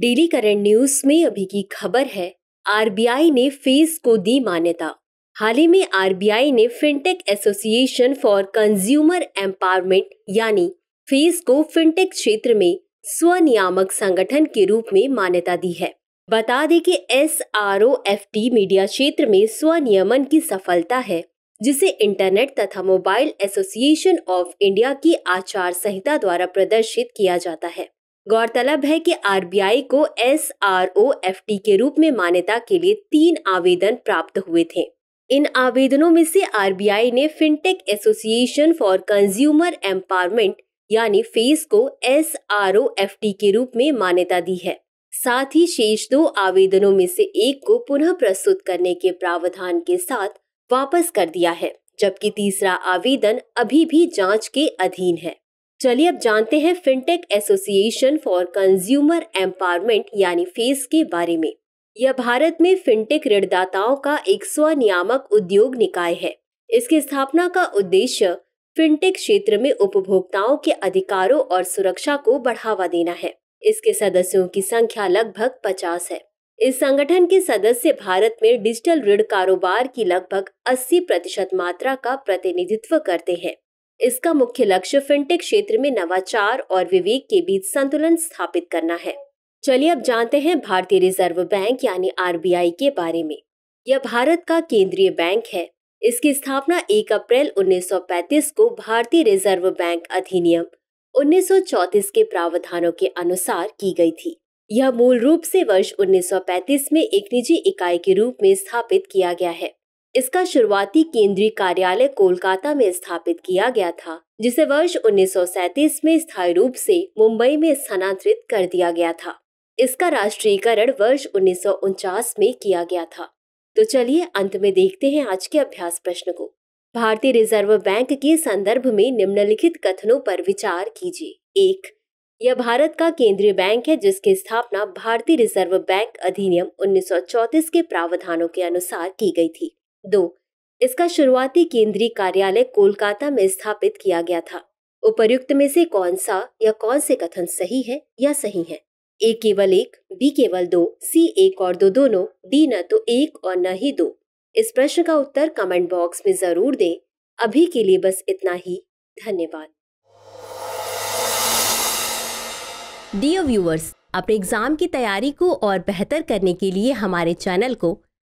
daily current news में अभी की खबर है आरबीआई ने फेस को दी मान्यता हाल ही में आरबीआई ने fintech association for consumer empowerment यानी फेस को फिनटेक क्षेत्र में स्वनियामक संगठन के रूप में मान्यता दी है बता दें कि S R O F T media क्षेत्र में स्वनियमन की सफलता है जिसे इंटरनेट तथा मोबाइल एसोसिएशन ऑफ इंडिया की आचार संहिता द्वारा प्रदर्शित किया जाता है गौरतलब है कि आरबीआई को S R O F T के रूप में मान्यता के लिए तीन आवेदन प्राप्त हुए थे इन आवेदनों में से आरबीआई ने fintech association for consumer empowerment यानी फेस को S R O F T के रूप में मान्यता दी है साथ ही शेष दो आवेदनों में से एक को पुनः प्रस्तुत करने के प्रावधान के साथ वापस कर दिया है जबकि तीसरा आवेदन अभी भी जांच के अधीन है चलिए अब जानते हैं fintech association for consumer empowerment यानी फेस के बारे में यह भारत में फिनटेक ऋणदाताओं का एक स्वनियामक उद्योग निकाय है इसकी स्थापना का उद्देश्य फिनटेक क्षेत्र में उपभोक्ताओं के अधिकारों और सुरक्षा को बढ़ावा देना है इसके सदस्यों की संख्या लगभग पचास है इस संगठन के सदस्य भारत में डिजिटल ऋण कारोबार की लगभग 80 प्रतिशत मात्रा का प्रतिनिधित्व करते हैं इसका मुख्य लक्ष्य फिनटेक क्षेत्र में नवाचार और विवेक के बीच संतुलन स्थापित करना है चलिए अब जानते हैं भारतीय रिजर्व बैंक यानी आर के बारे में यह भारत का केंद्रीय बैंक है इसकी स्थापना 1 अप्रैल 1935 को भारतीय रिजर्व बैंक अधिनियम 1934 के प्रावधानों के अनुसार की गई थी यह मूल रूप से वर्ष 1935 में एक निजी इकाई के रूप में स्थापित किया गया है इसका शुरुआती केंद्रीय कार्यालय कोलकाता में स्थापित किया गया था जिसे वर्ष 1937 में स्थायी रूप से मुंबई में स्थानांतरित कर दिया गया था इसका राष्ट्रीयकरण वर्ष उन्नीस में किया गया था तो चलिए अंत में देखते हैं आज के अभ्यास प्रश्न को भारतीय रिजर्व बैंक के संदर्भ में निम्नलिखित कथनों पर विचार कीजिए एक यह भारत का केंद्रीय बैंक है जिसकी स्थापना भारतीय रिजर्व बैंक अधिनियम 1934 के प्रावधानों के अनुसार की गई थी दो इसका शुरुआती केंद्रीय कार्यालय कोलकाता में स्थापित किया गया था उपर्युक्त में से कौन सा या कौन से कथन सही है या सही है ए केवल एक बी केवल दो सी एक और दो दोनों डी न तो एक और न ही दो इस प्रश्न का उत्तर कमेंट बॉक्स में जरूर दें अभी के लिए बस इतना ही धन्यवाद डियर व्यूअर्स अपने एग्जाम की तैयारी को और बेहतर करने के लिए हमारे चैनल को